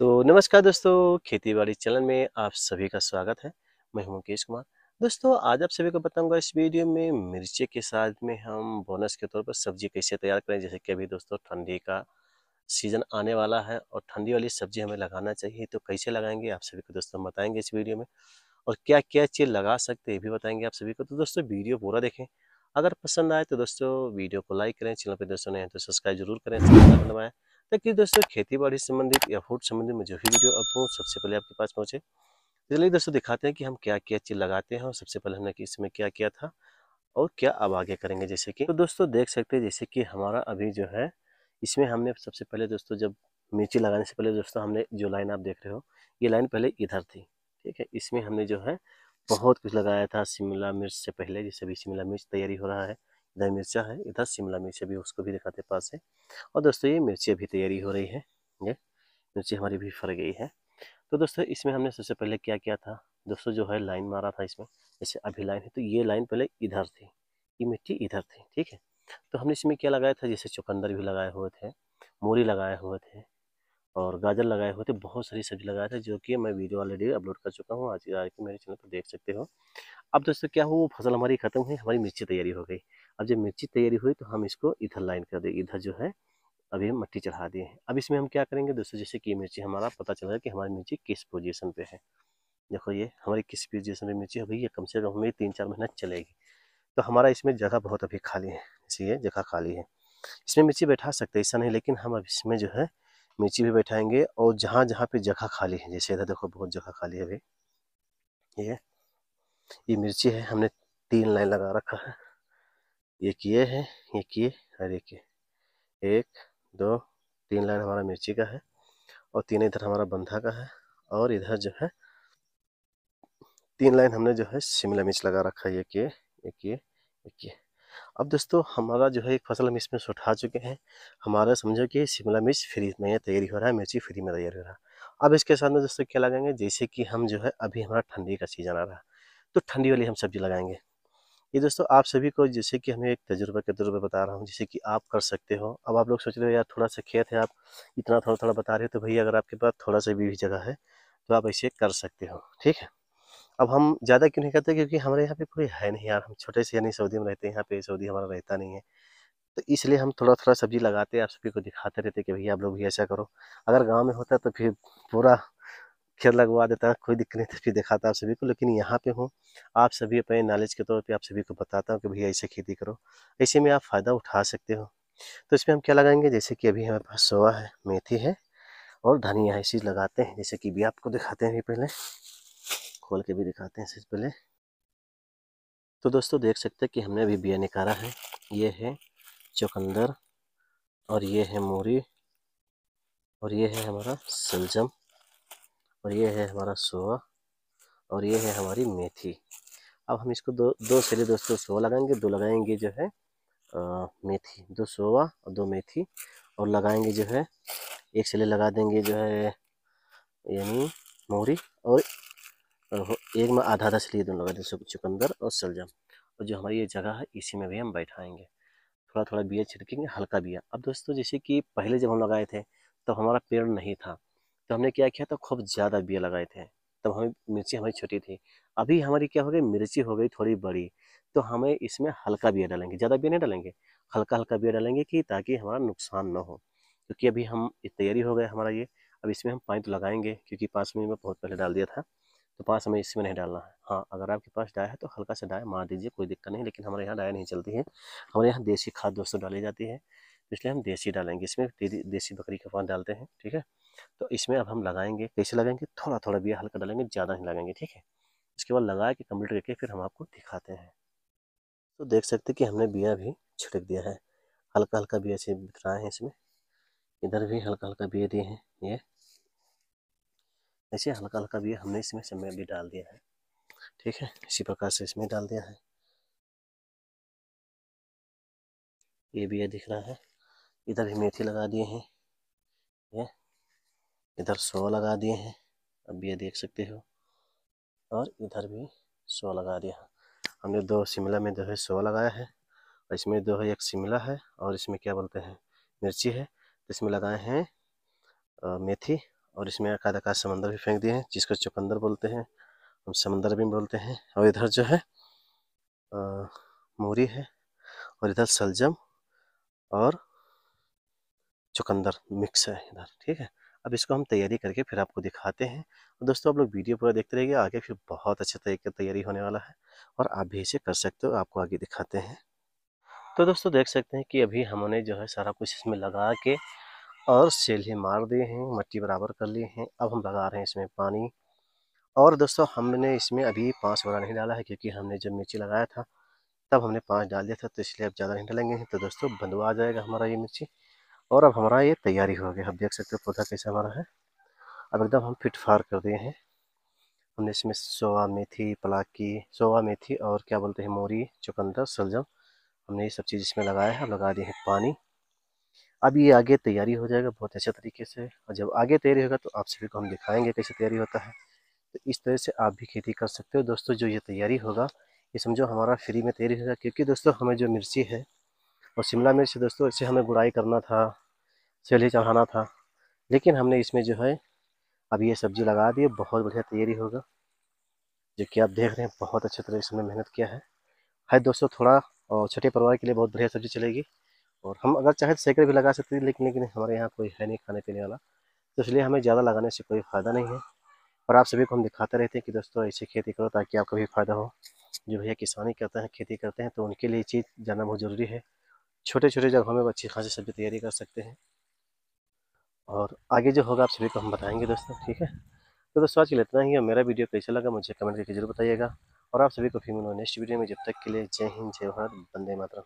तो नमस्कार दोस्तों खेती बाड़ी चैनल में आप सभी का स्वागत है मैं हूं मुकेश कुमार दोस्तों आज आप सभी को बताऊंगा इस वीडियो में मिर्चे के साथ में हम बोनस के तौर पर सब्जी कैसे तैयार करें जैसे कि अभी दोस्तों ठंडी का सीज़न आने वाला है और ठंडी वाली सब्जी हमें लगाना चाहिए तो कैसे लगाएंगे आप सभी को दोस्तों बताएंगे इस वीडियो में और क्या क्या चीज़ लगा सकते हैं ये भी बताएंगे आप सभी को तो दोस्तों वीडियो पूरा देखें अगर पसंद आए तो दोस्तों वीडियो को लाइक करें चैनल पर दोस्तों ने तो सब्सक्राइब जरूर करें बनवाएं ताकि दोस्तों खेती बाड़ी संबंधित या फूड संबंधित में जो भी वीडियो आपको सबसे पहले आपके पास पहुँचे चलिए दोस्तों दिखाते हैं कि हम क्या क्या चीज़ लगाते हैं और सबसे पहले हमने इसमें क्या किया था और क्या अब आगे करेंगे जैसे कि तो दोस्तों देख सकते हैं जैसे कि हमारा अभी जो है इसमें हमने सबसे पहले दोस्तों जब मिर्ची लगाने से पहले दोस्तों हमने जो लाइन आप देख रहे हो ये लाइन पहले इधर थी ठीक है इसमें हमने जो है बहुत कुछ लगाया था शिमला मिर्च से पहले जैसे अभी शिमला मिर्च तैयारी हो रहा है धनिया मिर्चा है इधर शिमला मिर्चा भी उसको भी दिखाते पास है और दोस्तों ये मिर्ची भी तैयारी हो रही है ये मिर्ची हमारी भी फर गई है तो दोस्तों इसमें हमने सबसे पहले क्या किया था दोस्तों जो है लाइन मारा था इसमें जैसे अभी लाइन है तो ये लाइन पहले इधर थी ये मिट्टी इधर थी ठीक है तो हमने इसमें क्या लगाया था जैसे चुकंदर भी लगाए हुए थे मूली लगाए हुए थे और गाजर लगाए हुए थे बहुत सारी सब्जी लगाए थे जो कि मैं वीडियो ऑलरेडी अपलोड कर चुका हूँ आज आज मेरे चैनल पर देख सकते हो अब दोस्तों क्या हुआ वो फसल हमारी खत्म हुई हमारी मिर्ची तैयारी हो गई अब जब मिर्ची तैयारी हुई तो हम इसको इधर लाइन कर दें इधर जो है अभी हम मट्टी चढ़ा दिए हैं अब इसमें हम क्या करेंगे दोस्तों जैसे कि मिर्ची हमारा पता चल गया कि हमारी मिर्ची किस पोजीशन पे है देखो ये हमारी किस पोजीशन पे मिर्ची होगी ये कम से कम हमें तीन चार महीना चलेगी तो हमारा इसमें जगह बहुत अभी खाली है इसलिए जगह खाली है इसमें मिर्ची बैठा सकते ऐसा नहीं लेकिन हम अब इसमें जो है मिर्ची भी बैठाएंगे और जहाँ जहाँ पे जगह खाली है जैसे इधर देखो बहुत जगह खाली है अभी ये ये मिर्ची है हमने तीन लाइन लगा रखा है एक ये है एक ये और एक ये एक दो तीन लाइन हमारा मिर्ची का है और तीन इधर हमारा बंधा का है और इधर जो है तीन लाइन हमने जो है शिमला मिर्च लगा रखा है एक ये एक ये एक ये अब दोस्तों हमारा जो है एक फसल हम इसमें सुठा चुके हैं हमारा समझो कि शिमला मिर्च फ्री में तैयारी हो रहा है मिर्ची फ्री में तैयार हो रहा है अब इसके साथ में दोस्तों क्या लगाएंगे जैसे कि हम जो है अभी हमारा ठंडी का सीज़न आ रहा है तो ठंडी वाली हम सब्जी लगाएंगे ये दोस्तों आप सभी को जैसे कि हमें एक तजुर्बा के पर बता रहा हूँ जैसे कि आप कर सकते हो अब आप लोग सोच रहे हो यार थोड़ा सा खेत है आप इतना थोड़ा थोड़ा बता रहे हो तो भैया अगर आपके पास थोड़ा सा भी जगह है तो आप ऐसे कर सकते हो ठीक है अब हम ज़्यादा क्यों नहीं करते क्योंकि हमारे यहाँ पे कोई है नहीं यार हम छोटे से यानी सऊदी में रहते हैं यहाँ पे सऊदी हमारा रहता नहीं है तो इसलिए हम थोड़ा थोड़ा सब्जी लगाते हैं आप सभी को दिखाते रहते कि भैया आप लोग भी ऐसा करो अगर गाँव में होता तो फिर पूरा खेल लगवा देता है कोई दिक्कत नहीं फिर दिखाता आप सभी को लेकिन यहाँ पे हूँ आप सभी अपने नॉलेज के तौर पे आप सभी को बताता हूँ कि भैया ऐसे खेती करो ऐसे में आप फ़ायदा उठा सकते हो तो इसमें हम क्या लगाएंगे जैसे कि अभी हमारे पास सोआ है मेथी है और धनिया है लगाते हैं जैसे कि भी आपको दिखाते हैं अभी पहले खोल के भी दिखाते हैं सबसे पहले तो दोस्तों देख सकते हैं कि हमने अभी बिया निकाला है ये है चुकंदर और ये है मूरी और ये है हमारा सलजम और ये है हमारा सोआ और ये है हमारी मेथी अब हम इसको दो दो सिरे दोस्तों सोआ लगाएंगे दो लगाएंगे जो है आ, मेथी दो सोवा और दो मेथी और लगाएंगे जो है एक सिले लगा देंगे जो है यानी मोरी और एक में आधा आधा सिले दोनों लगा देंगे चुकंदर और सलजम और जो हमारी ये जगह है इसी में भी हम बैठाएंगे थोड़ा थोड़ा बिया छिड़केंगे हल्का बिया अब दोस्तों जैसे कि पहले जब हम लगाए थे तब तो हमारा पेड़ नहीं था तो हमने क्या किया था तो खूब ज़्यादा बिया लगाए थे तब हमें मिर्ची हमारी छोटी थी अभी हमारी क्या हो गई मिर्ची हो गई थोड़ी बड़ी तो हमें इसमें हल्का बिया डालेंगे ज़्यादा बिया नहीं डालेंगे हल्का हल्का बिया डालेंगे कि ताकि हमारा नुकसान ना हो क्योंकि अभी हम तैयारी हो गए हमारा ये अब इसमें हम पानी तो लगाएंगे क्योंकि पाँच मिनट में बहुत पहले डाल दिया था तो पाँच हमें इसमें नहीं डालना है हाँ अगर आपके पास डाया है तो हल्का सा डाया मार दीजिए कोई दिक्कत नहीं लेकिन हमारे यहाँ डाया नहीं चलती है हमारे यहाँ देसी खाद दोस्तों डाली जाती है इसलिए हम देसी डालेंगे इसमें देसी बकरी का पान डालते हैं ठीक है तो इसमें अब हम लगाएंगे कैसे लगाएंगे थोड़ा थोड़ा बिया हल्का डालेंगे ज़्यादा नहीं लगाएंगे ठीक है इसके बाद लगा के कम्प्लीट करके फिर हम आपको दिखाते हैं तो देख सकते कि हमने बिया भी छिड़क दिया है हल्का हल्का बिया से बिखराए हैं इसमें इधर भी हल्का हल्का बिया दिए हैं ये ऐसे हल्का हल्का बिया हमने इसमें समय भी डाल दिया है ठीक है इसी प्रकार से इसमें डाल दिया है ये बिया दिख रहा है इधर भी मेथी लगा दिए हैं ये इधर सो लगा दिए हैं अब ये देख सकते हो और इधर भी सो लगा दिया हमने दो शिमला में जो है सो लगाया है और इसमें जो है एक शिमला है और इसमें क्या बोलते हैं मिर्ची है तो इसमें लगाए हैं मेथी और इसमें आधा का समंदर भी फेंक दिए हैं जिसको चुकंदर बोलते हैं हम समंदर भी बोलते हैं और इधर जो है मूरी है और इधर सलजम और चुकंदर मिक्स है इधर ठीक है अब इसको हम तैयारी करके फिर आपको दिखाते हैं दोस्तों आप लोग वीडियो पूरा देखते रहिए आगे फिर बहुत अच्छे तरीके तैयारी होने वाला है और आप भी इसे कर सकते हो आपको आगे दिखाते हैं तो दोस्तों देख सकते हैं कि अभी हमने जो है सारा कुछ इसमें लगा के और सेल्हे मार दिए हैं मट्टी बराबर कर लिए हैं अब हम लगा रहे हैं इसमें पानी और दोस्तों हमने इसमें अभी पाँच बड़ा नहीं डाला है क्योंकि हमने जब मिर्ची लगाया था तब हमने पाँच डाल दिया था तो इसलिए अब ज़्यादा नहीं डालेंगे तो दोस्तों बंदवा आ जाएगा हमारा ये मिर्ची और अब हमारा ये तैयारी हो गया आप देख सकते हो पौधा कैसा हमारा है अब एकदम हम फिट फार कर दिए हैं हमने इसमें सोवा मेथी पलाकी सोवा मेथी और क्या बोलते हैं मोरी चुकंदर सलजम हमने ये सब चीज़ इसमें लगाया है लगा दिए हैं पानी अब ये आगे तैयारी हो जाएगा बहुत अच्छे तरीके से और जब आगे तैयारी होगा तो आप सभी को हम दिखाएंगे कैसे तैयारी होता है तो इस तरह से आप भी खेती कर सकते हो दोस्तों जो ये तैयारी होगा ये समझो हमारा फ्री में तैयारी होगा क्योंकि दोस्तों हमें जो मिर्ची है और शिमला मिर्च दोस्तों इसे हमें गुड़ाई करना था चले चढ़ाना था लेकिन हमने इसमें जो है अब ये सब्जी लगा दी बहुत बढ़िया तैयारी होगा जो कि आप देख रहे हैं बहुत अच्छे तरह इसमें मेहनत किया है है दोस्तों थोड़ा और छठे परिवार के लिए बहुत बढ़िया सब्जी चलेगी और हम अगर चाहे तो सैकड़ भी लगा सकते हैं लेकिन लेकिन हमारे यहाँ कोई है नहीं खाने पीने वाला तो इसलिए हमें ज़्यादा लगाने से कोई फ़ायदा नहीं है और आप सभी को हम दिखाते रहते हैं कि दोस्तों ऐसी खेती करो ताकि आपका भी फ़ायदा हो जो भैया किसानी करते हैं खेती करते हैं तो उनके लिए चीज़ जाना बहुत ज़रूरी है छोटे छोटे जगहों में अच्छी खासी सब्जी तैयारी कर सकते हैं और आगे जो होगा आप सभी को हम बताएंगे दोस्तों ठीक है तो दोस्तों आज के लिए इतना ही है मेरा वीडियो कैसा लगा मुझे कमेंट करके जरूर बताइएगा और आप सभी को फिर मिलो नेक्स्ट वीडियो में जब तक के लिए जय हिंद जय भारत वंदे मातरम